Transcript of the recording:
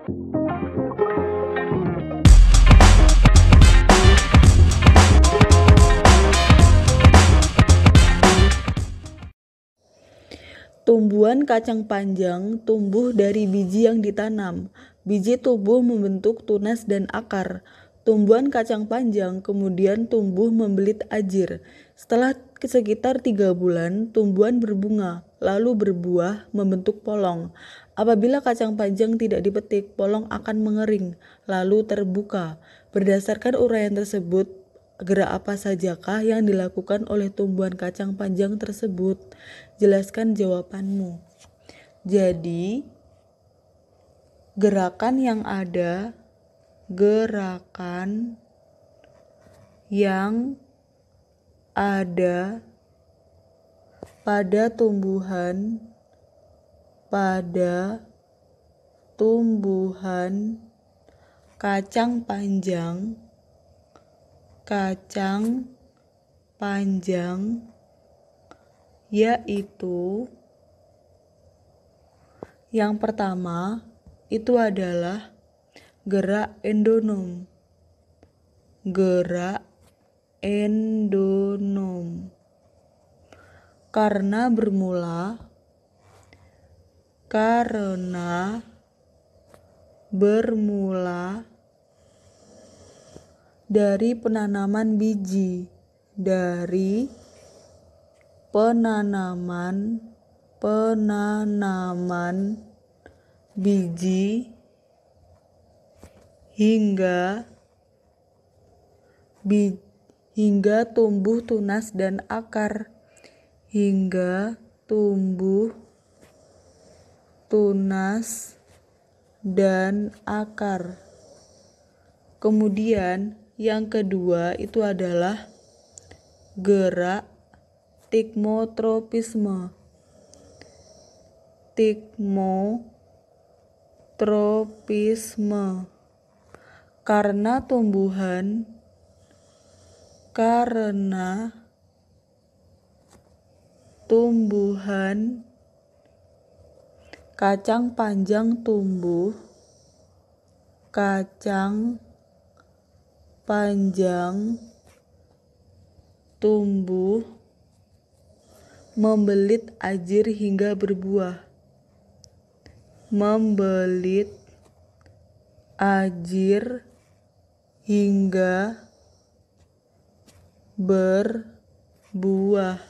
Tumbuhan kacang panjang tumbuh dari biji yang ditanam. Biji tumbuh membentuk tunas dan akar. Tumbuhan kacang panjang kemudian tumbuh membelit ajir. Setelah sekitar tiga bulan, tumbuhan berbunga, lalu berbuah membentuk polong. Apabila kacang panjang tidak dipetik, polong akan mengering, lalu terbuka. Berdasarkan uraian tersebut, gerak apa sajakah yang dilakukan oleh tumbuhan kacang panjang tersebut? Jelaskan jawabanmu. Jadi, gerakan yang ada, gerakan yang ada pada tumbuhan pada tumbuhan kacang panjang kacang panjang yaitu yang pertama itu adalah gerak endonom gerak endonom karena bermula karena bermula dari penanaman biji dari penanaman penanaman biji hingga biji hingga tumbuh tunas dan akar hingga tumbuh tunas dan akar. Kemudian yang kedua itu adalah gerak tikmotropisme. Tikmotropisme. Karena tumbuhan karena tumbuhan kacang panjang tumbuh kacang panjang tumbuh membelit ajir hingga berbuah membelit ajir hingga berbuah